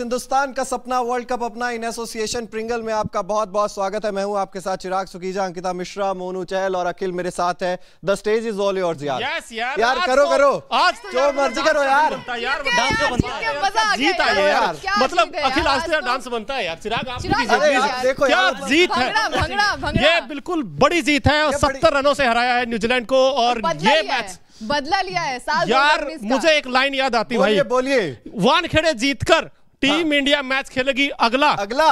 हिंदुस्तान का सपना world cup अपना इन एसोसिएशन प्रिंगल में आपका बहुत बहुत स्वागत है मैं हूं आपके साथ चिराग सुकीजा अंकिता मिश्रा मोनू चहल और अखिल मेरे साथ है the stage is all yours यार yes, यार, यार करो तो, करो आज तो जो मर्जी करो यार जीत आई यार मतलब अखिल आज तेरा तो तो- डांस बनता है यार चिराग देखो यार जीत है ये बिल्कुल बड़ी जीत है और सत्तर रनों से हराया है न्यूजीलैंड को और ये मैच बदला लिया है साल यार मुझे एक लाइन याद आती है भाई बोलिए वानखेड़े जीतकर टीम हाँ। इंडिया मैच खेलेगी अगला अगला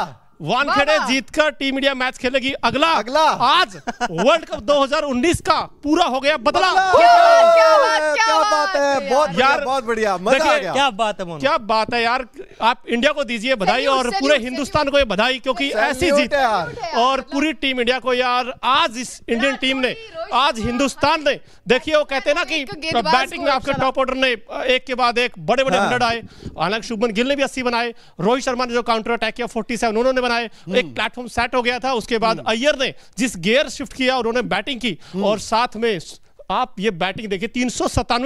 वन खेड़े जीतकर टीम इंडिया मैच खेलेगी अगला अगला आज वर्ल्ड कप 2019 का पूरा हो गया बदला क्या बात क्या बात बढ़िया बहुत यार बहुत बढ़िया मजा आ गया क्या बात है क्या बात है यार आप इंडिया को दीजिए बधाई और पूरे हिंदुस्तान को ये बधाई क्योंकि ऐसी जीत और पूरी मतलब टीम इंडिया को यार आज इस इंडियन टीम ने आज हिंदुस्तान ने देखिए वो कहते ना कि बैटिंग में आपके टॉप ऑर्डर ने एक के बाद एक बड़े बड़े हाँ। हंड्रेड आए हालांकि शुभमन गिल ने भी अस्सी बनाए रोहित शर्मा ने जो काउंटर अटैक किया फोर्टी सेवन उन्होंने बनाए हम्म। एक प्लेटफॉर्म सेट हो गया था उसके बाद हम्म। अय्यर ने जिस गेयर शिफ्ट किया उन्होंने बैटिंग की हम्म। और साथ में आप ये बैटिंग देखिए तीन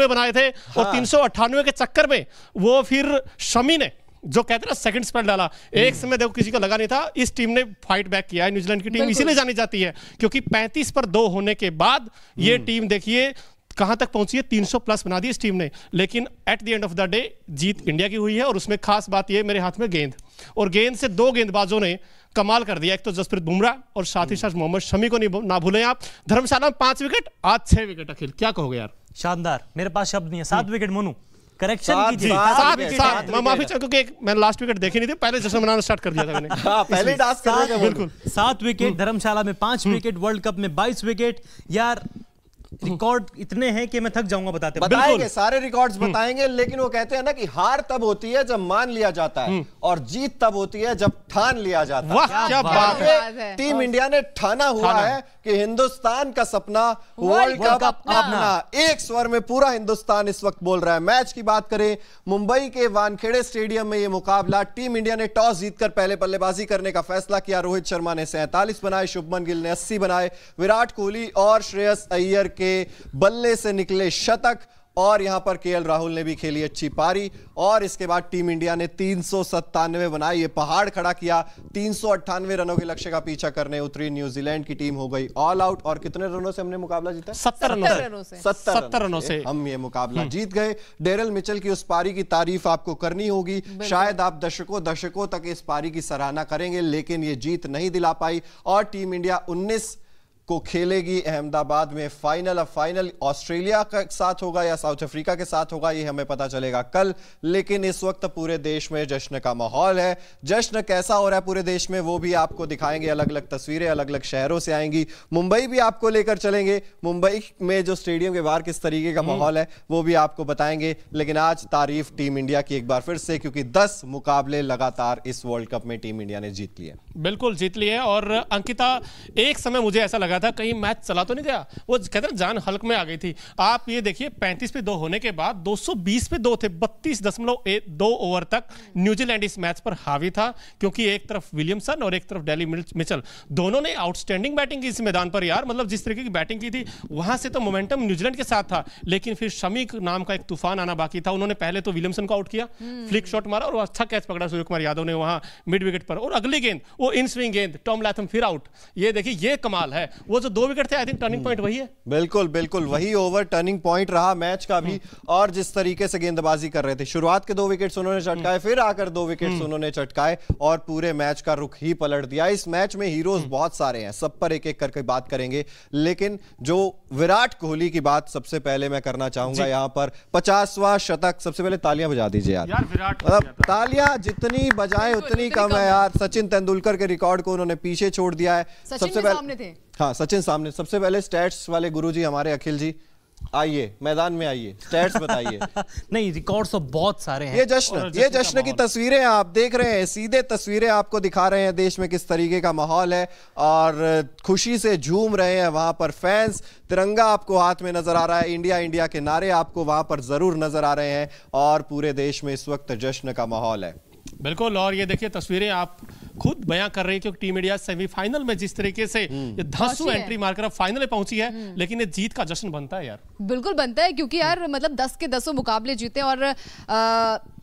बनाए थे हाँ। और तीन के चक्कर में वो फिर शमी ने जो कहते ना सेकंड स्पेल डाला एक हम्म। समय देखो किसी को लगा नहीं था इस टीम ने फाइट बैक किया है न्यूजीलैंड की टीम इसीलिए जानी जाती है क्योंकि पैंतीस पर दो होने के बाद ये टीम हम्म। देखिए कहां तक पहुंची है 300 प्लस बना दी इस टीम ने लेकिन at the end of the day जीत इंडिया की हुई है और उसमें खास बात यह मेरे हाथ में गेंद और गेंद से दो गेंदबाजों ने कमाल कर दिया एक तो जसप्रीत बुमराह और साथ ही हम्म। साथ मोहम्मद शमी को नहीं ना भूलें आप धर्मशाला में पांच विकेट आज छह विकेट अखिल क्या कहोगे यार शानदार मेरे पास शब्द नहीं है सात विकेट मोनू करेक्शन कीजिए सात सात विकेट धर्मशाला में पांच विकेट वर्ल्ड कप में बाईस विकेट यार रिकॉर्ड इतने हैं कि मैं थक जाऊंगा बताते बताएंगे सारे रिकॉर्ड्स हम्म। बताएंगे लेकिन वो कहते हैं ना कि हार तब होती है जब मान लिया जाता है हम्म। और जीत तब होती है जब ठान लिया जाता है क्या बात है टीम इंडिया ने ठाना हुआ है कि हिंदुस्तान का सपना वर्ल्ड कप अपना एक स्वर में पूरा हिंदुस्तान इस वक्त बोल रहा है मैच की बात करें मुंबई के वानखेड़े स्टेडियम में यह मुकाबला टीम इंडिया ने टॉस जीतकर पहले बल्लेबाजी करने का फैसला किया रोहित शर्मा ने सैंतालीस बनाए शुभमन गिल ने अस्सी बनाए विराट कोहली और श्रेयस अय्यर के के बल्ले से निकले शतक और यहां पर केएल राहुल ने भी खेली अच्छी पारी और इसके बाद टीम इंडिया ने तीन सौ बनाए ये पहाड़ खड़ा किया तीन रनों के लक्ष्य का पीछा करने उतरी न्यूजीलैंड की टीम हो गई ऑल आउट और कितने रनों से हमने मुकाबला जीता सत्तर रनों से सत्तर रनों से हम ये मुकाबला हम्म। जीत गए डेरल मिचल की उस पारी की तारीफ आपको करनी होगी शायद आप दशकों दशकों तक इस पारी की सराहना करेंगे लेकिन ये जीत नहीं दिला पाई और टीम इंडिया उन्नीस को खेलेगी अहमदाबाद में फाइनल अब फाइनल ऑस्ट्रेलिया के साथ होगा या साउथ अफ्रीका के साथ होगा ये हमें पता चलेगा कल लेकिन इस वक्त पूरे देश में जश्न का माहौल है जश्न कैसा हो रहा है पूरे देश में वो भी आपको दिखाएंगे अलग अलग तस्वीरें अलग अलग शहरों से आएंगी मुंबई भी आपको लेकर चलेंगे मुंबई में जो स्टेडियम के बाहर किस तरीके का हम्म। माहौल है वो भी आपको बताएंगे लेकिन आज तारीफ टीम इंडिया की एक बार फिर से क्योंकि दस मुकाबले लगातार इस वर्ल्ड कप में टीम इंडिया ने जीत लिया बिल्कुल जीत लिया और अंकिता एक समय मुझे ऐसा लगा था कहीं मैच चला तो नहीं गया वो कहते ना जान हल्क में आ गई थी आप ये देखिए 35 पे दो होने के बाद 220 पे दो थे बत्तीस दशमलव दो ओवर तक न्यूजीलैंड इस मैच पर हावी था क्योंकि एक तरफ विलियमसन और एक तरफ डेली मिचल दोनों ने आउटस्टैंडिंग बैटिंग की इस मैदान पर यार मतलब जिस तरीके की बैटिंग की थी वहां से तो मोमेंटम न्यूजीलैंड के साथ था लेकिन फिर शमी नाम का एक तूफान आना बाकी था उन्होंने पहले तो विलियमसन को आउट किया हम्म। फ्लिक शॉट मारा और अच्छा कैच पकड़ा सूर्य कुमार यादव ने वहां मिड विकेट पर और अगली गेंद वो इन स्विंग गेंद टॉम लैथम फिर आउट ये देखिए ये कमाल है वो जो दो विकेट थे आई थिंक टर्निंग पॉइंट वही है बिल्कुल बिल्कुल वही ओवर टर्निंग पॉइंट रहा मैच का भी हम्म। और जिस तरीके से गेंदबाजी कर रहे थे शुरुआत के दो विकेट्स उन्होंने चटकाए हम्म। फिर आकर दो विकेट्स हम्म। उन्होंने चटकाए और पूरे मैच का रुख ही पलट दिया इस मैच में हीरोज बहुत सारे हैं सब पर एक एक करके बात करेंगे लेकिन जो विराट कोहली की बात सबसे पहले मैं करना चाहूंगा यहाँ पर पचासवा शतक सबसे पहले तालियां बजा दीजिए यार मतलब तालियां जितनी बजाए उतनी कम है यार सचिन तेंदुलकर के रिकॉर्ड को उन्होंने पीछे छोड़ दिया है सबसे पहले हाँ सचिन सामने सबसे पहले स्टैट्स वाले गुरुजी हमारे अखिल जी आइए मैदान में आइए स्टैट्स बताइए नहीं रिकॉर्ड तो बहुत सारे हैं ये जश्न ये जश्न की तस्वीरें आप देख रहे हैं सीधे तस्वीरें आपको दिखा रहे हैं देश में किस तरीके का माहौल है और खुशी से झूम रहे हैं वहां पर फैंस तिरंगा आपको हाथ में नजर आ रहा है इंडिया इंडिया के नारे आपको वहां पर जरूर नजर आ रहे हैं और पूरे देश में इस वक्त जश्न का माहौल है बिल्कुल और ये देखिए तस्वीरें आप खुद बयां कर रही है क्योंकि टीम इंडिया सेमीफाइनल में जिस तरीके से हम्म। धसु एंट्री मारकर अब फाइनल में पहुंची है हम्म। लेकिन ये जीत का जश्न बनता है यार बिल्कुल बनता है क्योंकि यार मतलब दस के दसों मुकाबले जीते और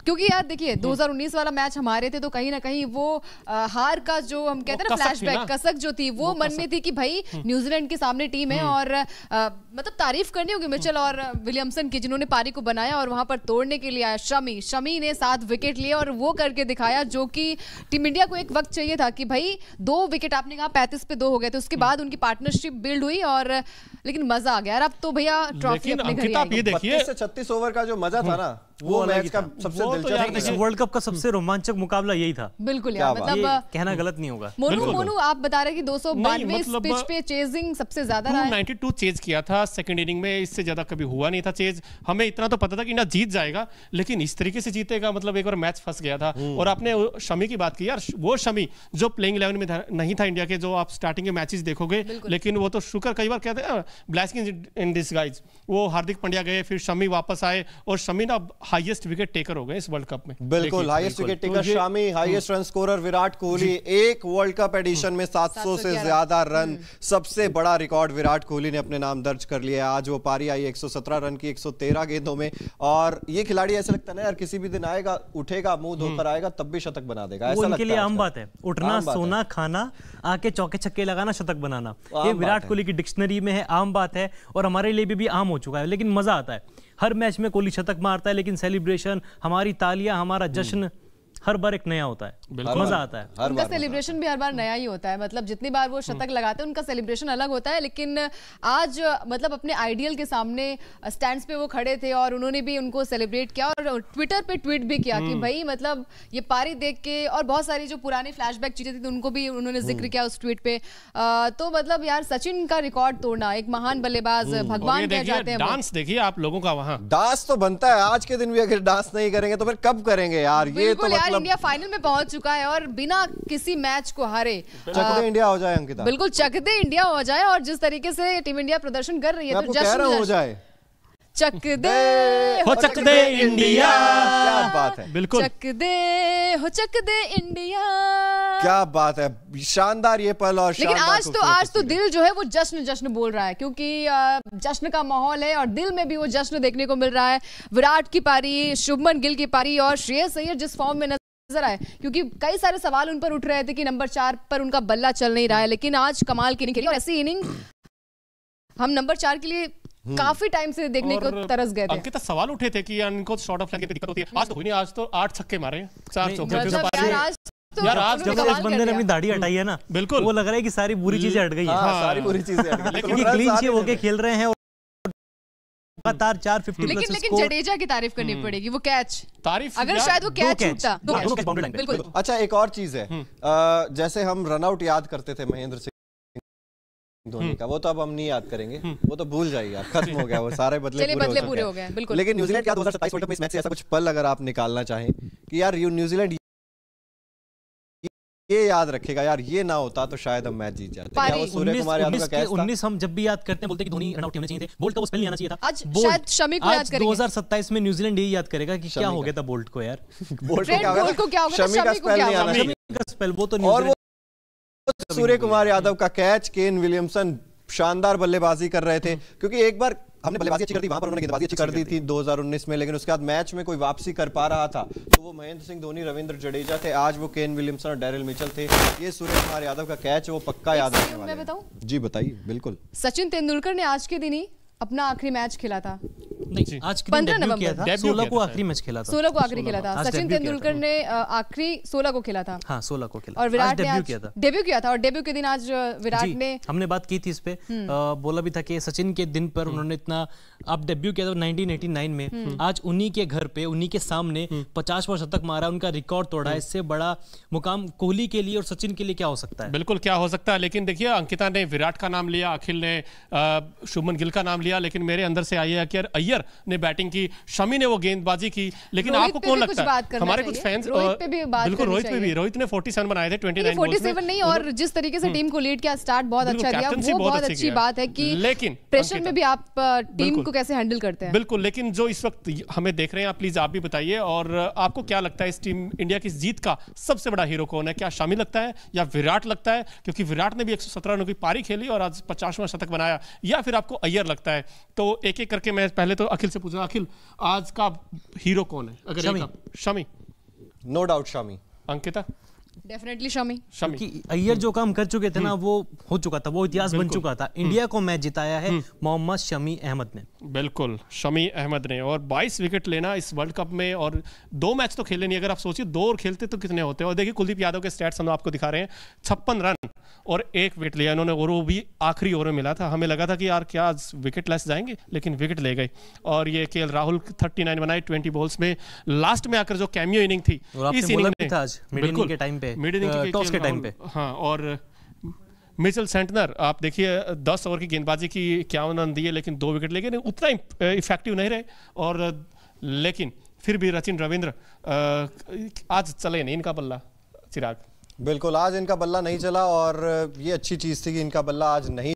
क्योंकि यार देखिए 2019 हम्म। वाला मैच हमारे थे तो कहीं ना कहीं वो आ, हार का जो हम कहते हैं ना फ्लैशबैक कसक जो थी वो, वो मन में थी कि भाई हम्म। न्यूजीलैंड के सामने टीम है हम्म। और आ, मतलब तारीफ करनी होगी मिचल और विलियमसन की जिन्होंने पारी को बनाया और वहां पर तोड़ने के लिए आया शमी शमी ने सात विकेट लिए और वो करके दिखाया जो कि टीम इंडिया को एक वक्त चाहिए था कि भाई दो विकेट आपने कहा पैंतीस पे दो हो गए थे उसके बाद उनकी पार्टनरशिप बिल्ड हुई और लेकिन मजा आ गया अब तो भैया ट्रॉफी अपने घर देखिए छत्तीस ओवर का जो मजा था ना वो मैच का सबसे तो दिलचस्प वर्ल्ड कप का सबसे रोमांचक मुकाबला यही था बिल्कुल यार मतलब कहना गलत नहीं होगा मोनू मोनू आप बता रहे कि 292 मतलब पिच पे चेजिंग सबसे ज्यादा रहा 92 चेज किया था सेकंड इनिंग में इससे ज्यादा कभी हुआ नहीं था चेज हमें इतना तो पता था कि इंडिया जीत जाएगा लेकिन इस तरीके से जीतेगा मतलब एक बार मैच फंस गया था हम्म। और आपने शमी की बात की यार वो शमी जो प्लेइंग इलेवन में नहीं था इंडिया के जो आप स्टार्टिंग के मैचेस देखोगे लेकिन वो तो शुक्र कई बार कहते हैं ब्लैसिंग इन डिस वो हार्दिक पांड्या गए फिर शमी वापस आए और शमी ना हाईएस्ट विकेट टेकर हो गए इस वर्ल्ड कप में बिल्कुल highest wicket taker Shami highest run scorer Virat Kohli एक वर्ल्ड कप एडिशन में 700 से ज्यादा रन हम्म। सबसे बड़ा रिकॉर्ड विराट कोहली ने अपने नाम दर्ज कर लिया आज वो पारी आई 117 रन की 113 गेंदों में और ये खिलाड़ी ऐसा लगता है यार किसी भी दिन आएगा उठेगा मुंह धोकर हम्म। आएगा तब भी शतक बना देगा ऐसा उनके लिए आम बात है उठना सोना खाना आके चौके छक्के लगाना शतक बनाना ये विराट कोहली की डिक्शनरी में है आम बात है और हमारे लिए भी आम हो चुका है लेकिन मजा आता है हर मैच में कोहली शतक मारता है लेकिन सेलिब्रेशन हमारी तालियां हमारा जश्न हर बार एक नया होता है मजा आता है उनका सेलिब्रेशन भी हर बार नया ही होता है मतलब जितनी बार वो शतक हम्म। लगाते हैं उनका सेलिब्रेशन अलग होता है लेकिन आज मतलब अपने आइडियल के सामने स्टैंड पे वो खड़े थे और उन्होंने भी उनको सेलिब्रेट किया और ट्विटर पे ट्वीट भी किया कि हम्म। भाई मतलब ये पारी देख के और बहुत सारी जो पुरानी फ्लैशबैक चीजें थी तो उनको भी उन्होंने हम्म। जिक्र किया उस ट्वीट पे तो मतलब यार सचिन का रिकॉर्ड तोड़ना एक महान बल्लेबाज भगवान कह जाते हैं डांस देखिए आप लोगों का वहाँ डांस तो बनता है आज के दिन भी अगर डांस नहीं करेंगे तो फिर कब करेंगे यार ये तो फिलहाल इंडिया फाइनल में पहुंच चुका है और बिना किसी मैच को हारे चकदे इंडिया हो जाए अंकिता बिल्कुल चकदे इंडिया हो जाए और जिस तरीके से टीम इंडिया प्रदर्शन कर रही है तो जश्न हो जाए चक दे हो चक दे इंडिया क्या बात है बिल्कुल चक दे हो चक दे इंडिया क्या बात है शानदार ये पल और लेकिन आज तो आज तो दिल जो है वो जश्न जश्न बोल रहा है क्योंकि जश्न का माहौल है और दिल में भी वो जश्न देखने को मिल रहा है विराट की पारी शुभमन गिल की पारी और श्रेयस अय्यर जिस फॉर्म में नजर नजर आए क्योंकि कई सारे सवाल उन पर उठ रहे थे कि नंबर चार पर उनका बल्ला चल नहीं रहा है लेकिन आज कमाल की नहीं खेली ऐसी इनिंग हम नंबर चार के लिए हम्म। काफी टाइम से देखने को तरस गए थे तो सवाल उठे थे कि इनको शॉर्ट ऑफ तो दिक्कत होती है आज कोई तो नहीं आज तो आठ छक्के मारे चार चौके तो यार आज जब इस बंदे ने अपनी दाढ़ी हटाई है ना बिल्कुल तो वो लग रहा है कि सारी बुरी हम्म। चीजें हट गई है हाँ, सारी बुरी चीजें क्योंकि क्लीन चीज होके खेल रहे हैं लगातार चार फिफ्टी लेकिन लेकिन जडेजा की तारीफ करनी हम्म। पड़ेगी वो कैच तारीफ अगर शायद वो कैच छूटता बिल्कुल अच्छा एक और चीज है हम्म। जैसे हम रनआउट याद करते थे महेंद्र सिंह धोनी हम्म। का वो तो अब हम नहीं याद करेंगे वो तो भूल जाएगा खत्म हो गया वो सारे बदले पूरे, बदले हो गए बिल्कुल लेकिन न्यूजीलैंड क्या 2027 वर्ल्ड कप में इस मैच से ऐसा कुछ पल अगर आप निकालना चाहें कि यार यू न्यूजीलैंड ये याद रखेगा यार ये ना होता तो शायद हम मैच जीत जाते क्या वो सूर्य कुमार यादव का कैच उन्नीस हम जब भी याद करते हैं बोलते कि धोनी रन आउट होने चाहिए थे बोल्ट का वो तो स्पेल नहीं आना चाहिए था आज शायद शमी को याद करेंगे 2027 में न्यूजीलैंड यही याद करेगा कि क्या हो गया था बोल्ट को यार बोल्ट को क्या हो गया शमी का स्पेल नहीं आना शमी का स्पेल वो तो और सूर्य कुमार यादव का कैच केन विलियमसन शानदार बल्लेबाजी कर रहे थे हम्म। क्योंकि एक बार हमने बल्लेबाजी अच्छी कर दी वहां पर उन्होंने गेंदबाजी अच्छी कर दी थी 2019 में लेकिन उसके बाद मैच में कोई वापसी कर पा रहा था तो वो महेंद्र सिंह धोनी रविंद्र जडेजा थे आज वो केन विलियमसन और डेरिल मिचल थे ये सूर्य कुमार यादव का कैच वो पक्का याद रखने जी बताइए बिल्कुल सचिन तेंदुलकर ने आज के दिन ही अपना आखिरी मैच खेला था सोलह को आखिरी मैच खेला था सोलह को आखिरी खेला था सचिन तेंदुलकर ने आखिरी सोलह को खेला था हाँ सोलह को खेला और विराट ने किया था डेब्यू किया था और डेब्यू के दिन आज विराट ने हमने बात की थी इस पे हम्म। बोला भी था कि सचिन के दिन पर हम्म। उन्होंने इतना आप डेब्यू किया था 1989 में हम्म। आज उन्हीं के घर पे उन्हीं के सामने पचास वर्ष तक मारा उनका रिकॉर्ड तोड़ा इससे बड़ा मुकाम कोहली के लिए और सचिन के लिए क्या हो सकता है बिल्कुल क्या हो सकता है लेकिन देखिए अंकिता ने विराट का नाम लिया अखिल ने शुभमन गिल का नाम लिया लेकिन मेरे अंदर से आई है कि यार अय्यर अय्यर ने बैटिंग की शमी ने वो गेंदबाजी की लेकिन आपको कौन लगता है हमारे कुछ फैंस बिल्कुल रोहित पे भी रोहित ने फोर्टी सेवन बनाए थे 29 और जिस तरीके से टीम हम्म। को लीड किया स्टार्ट बहुत अच्छा दिया बहुत अच्छी बात है की लेकिन प्रेशर में भी आप टीम को कैसे हैंडल करते हैं बिल्कुल लेकिन जो इस वक्त हमें देख रहे हैं प्लीज आप भी बताइए और आपको क्या लगता है इस टीम इंडिया की जीत का सबसे बड़ा हीरो कौन है क्या शामिल लगता है या विराट लगता है क्योंकि विराट ने भी 117 रनों की पारी खेली और आज पचासवां शतक बनाया या फिर आपको अय्यर लगता है तो एक एक करके मैं पहले तो अखिल से पूछ रहा अखिल आज का हीरो कौन है अगर शमी शमी नो डाउट शमी अंकिता डेफिनेटली शमी शमी अय्यर जो काम कर चुके थे ना हम्म। वो हो चुका था वो इतिहास बन चुका था हम्म। इंडिया को मैच जिताया है हम्म। मोहम्मद शमी अहमद ने बिल्कुल शमी अहमद ने और 22 विकेट लेना इस वर्ल्ड कप में और दो मैच तो खेले नहीं अगर आप सोचिए दो और खेलते तो कितने होते और देखिए कुलदीप यादव के स्टैट्स हम तो आपको दिखा रहे हैं छप्पन रन और एक विकेट लिया इन्होंने और वो भी आखिरी ओवर में मिला था हमें लगा था कि यार क्या आज विकेट लेस जाएंगे लेकिन विकेट ले गए और ये के राहुल 39 बनाए 20 बॉल्स में लास्ट में आकर जो कैमियो इनिंग थी इस इनिंग में बिल्कुल टाइम पे मिड इनिंग टॉस के टाइम पे हाँ और मिचल सेंटनर आप देखिए दस ओवर की गेंदबाजी की इक्यावन रन दिए लेकिन दो विकेट लेकिन उतना इफेक्टिव नहीं रहे और लेकिन फिर भी रचिन रविंद्र आज चले नहीं इनका बल्ला चिराग बिल्कुल आज इनका बल्ला नहीं चला और ये अच्छी चीज़ थी कि इनका बल्ला आज नहीं